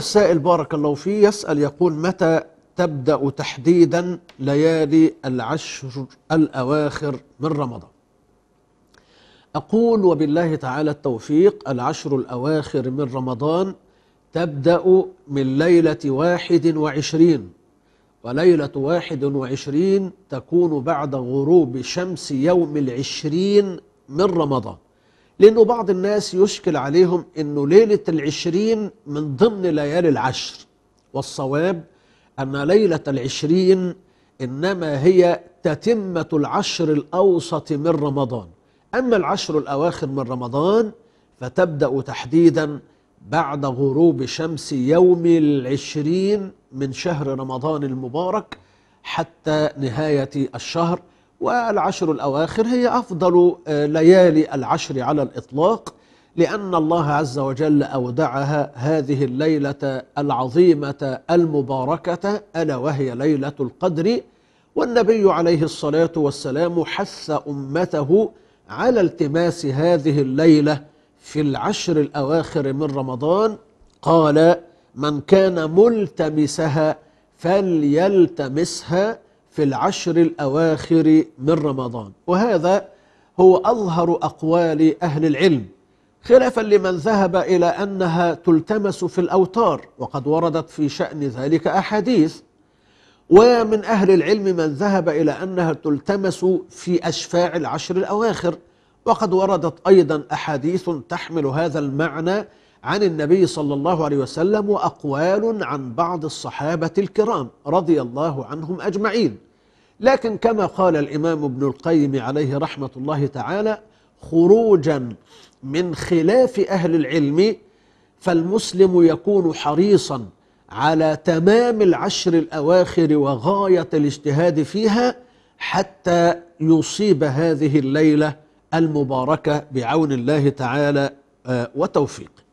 السائل بارك الله فيه يسأل يقول متى تبدأ تحديدا ليالي العشر الأواخر من رمضان أقول وبالله تعالى التوفيق العشر الأواخر من رمضان تبدأ من ليلة واحد وعشرين وليلة واحد وعشرين تكون بعد غروب شمس يوم العشرين من رمضان لأنه بعض الناس يشكل عليهم أنه ليلة العشرين من ضمن ليالي العشر والصواب أن ليلة العشرين إنما هي تتمة العشر الأوسط من رمضان أما العشر الأواخر من رمضان فتبدأ تحديدا بعد غروب شمس يوم العشرين من شهر رمضان المبارك حتى نهاية الشهر والعشر الأواخر هي أفضل آه، ليالي العشر على الإطلاق لأن الله عز وجل أودعها هذه الليلة العظيمة المباركة ألا وهي ليلة القدر والنبي عليه الصلاة والسلام حث أمته على التماس هذه الليلة في العشر الأواخر من رمضان قال من كان ملتمسها فليلتمسها في العشر الأواخر من رمضان وهذا هو أظهر أقوال أهل العلم خلافا لمن ذهب إلى أنها تلتمس في الأوتار وقد وردت في شأن ذلك أحاديث ومن أهل العلم من ذهب إلى أنها تلتمس في أشفاع العشر الأواخر وقد وردت أيضا أحاديث تحمل هذا المعنى عن النبي صلى الله عليه وسلم وأقوال عن بعض الصحابة الكرام رضي الله عنهم أجمعين لكن كما قال الإمام ابن القيم عليه رحمة الله تعالى خروجا من خلاف أهل العلم فالمسلم يكون حريصا على تمام العشر الأواخر وغاية الاجتهاد فيها حتى يصيب هذه الليلة المباركة بعون الله تعالى آه، وتوفيقه